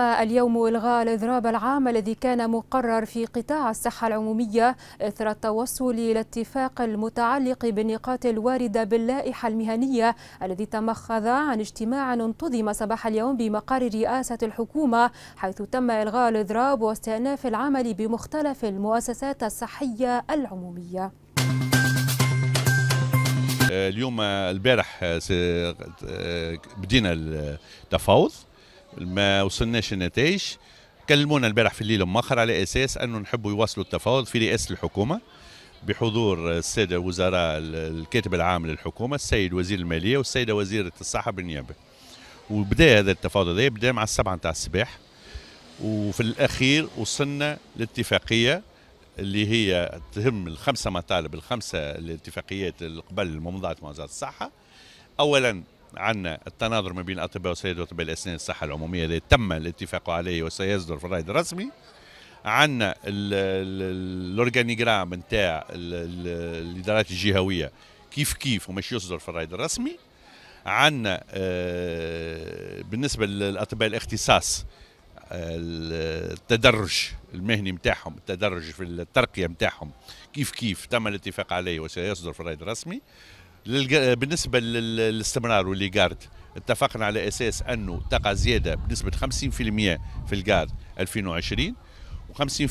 اليوم إلغاء الإضراب العام الذي كان مقرر في قطاع الصحة العمومية إثر التوصل إلى اتفاق المتعلق بالنقاط الواردة باللائحة المهنية الذي تمخض عن اجتماع انتظم صباح اليوم بمقر رئاسة الحكومة حيث تم إلغاء الإضراب واستئناف العمل بمختلف المؤسسات الصحية العمومية. اليوم البارح آه، بدينا التفاوض ما وصلناش النتائج كلمونا البارح في الليل مؤخر على اساس انه نحبوا يواصلوا التفاوض في رئاسه الحكومه بحضور الساده وزراء الكاتب العام للحكومه السيد وزير الماليه والسيده وزيره الصحه بالنيابه وبدا هذا التفاوض هذا بدا مع السبعه نتاع الصباح وفي الاخير وصلنا لاتفاقيه اللي هي تهم الخمسه مطالب الخمسه الاتفاقيات اللي قبل الممضات مع وزاره الصحه اولا عندنا التناظر ما بين الاطباء وسيد اطباء الاسنان الصحه العموميه الذي تم الاتفاق عليه وسيصدر في الرايد الرسمي عندنا الاورجانيجرام نتاع الادارات الجهويه كيف كيف ومش يصدر في الرايد الرسمي عندنا آه، بالنسبه للاطباء الاختصاص آه، التدرج المهني نتاعهم التدرج في الترقيه نتاعهم كيف كيف تم الاتفاق عليه وسيصدر في الرايد الرسمي بالنسبه للاستمرار واللي قارد اتفقنا على اساس انه تقع زياده بنسبه 50% في القارد 2020 و50%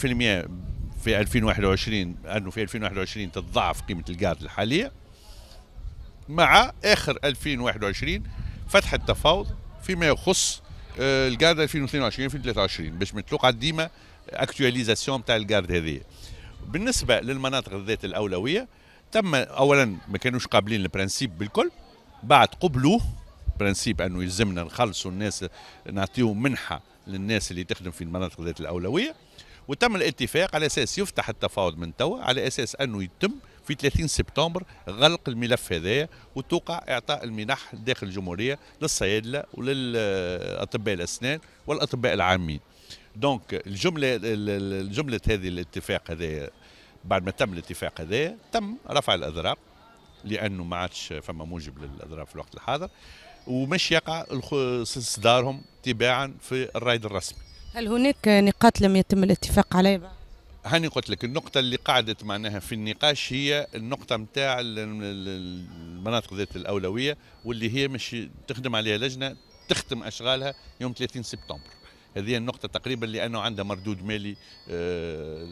في 2021 انه في 2021 تتضاعف قيمه القارد الحاليه مع اخر 2021 فتح التفاوض فيما يخص آه، القارد 2022 2023 باش متلوقع ديما اكتواليزاسيون تاع القارد هذه بالنسبه للمناطق ذات الاولويه تم اولا ما كانوش قابلين البرانسيب بالكل بعد قبلوه برانسيب انه يلزمنا نخلصوا الناس نعطيهم منحه للناس اللي تخدم في المناطق ذات الاولويه وتم الاتفاق على اساس يفتح التفاوض من توا على اساس انه يتم في 30 سبتمبر غلق الملف هذايا وتوقع اعطاء المنح داخل الجمهوريه للصيادله وللاطباء الاسنان والاطباء العامين دونك الجمله الجمله هذه الاتفاق هذايا بعد ما تم الاتفاق هذا تم رفع الاضراب لانه ما عادش فما موجب للاضراب في الوقت الحاضر ومش يقع اصدارهم تباعا في الرايد الرسمي. هل هناك نقاط لم يتم الاتفاق عليها؟ هاني قلت لك النقطة اللي قعدت معناها في النقاش هي النقطة نتاع المناطق ذات الأولوية واللي هي مش تخدم عليها لجنة تختم أشغالها يوم 30 سبتمبر. هذه النقطة تقريبا لأنه عندها مردود مالي آه،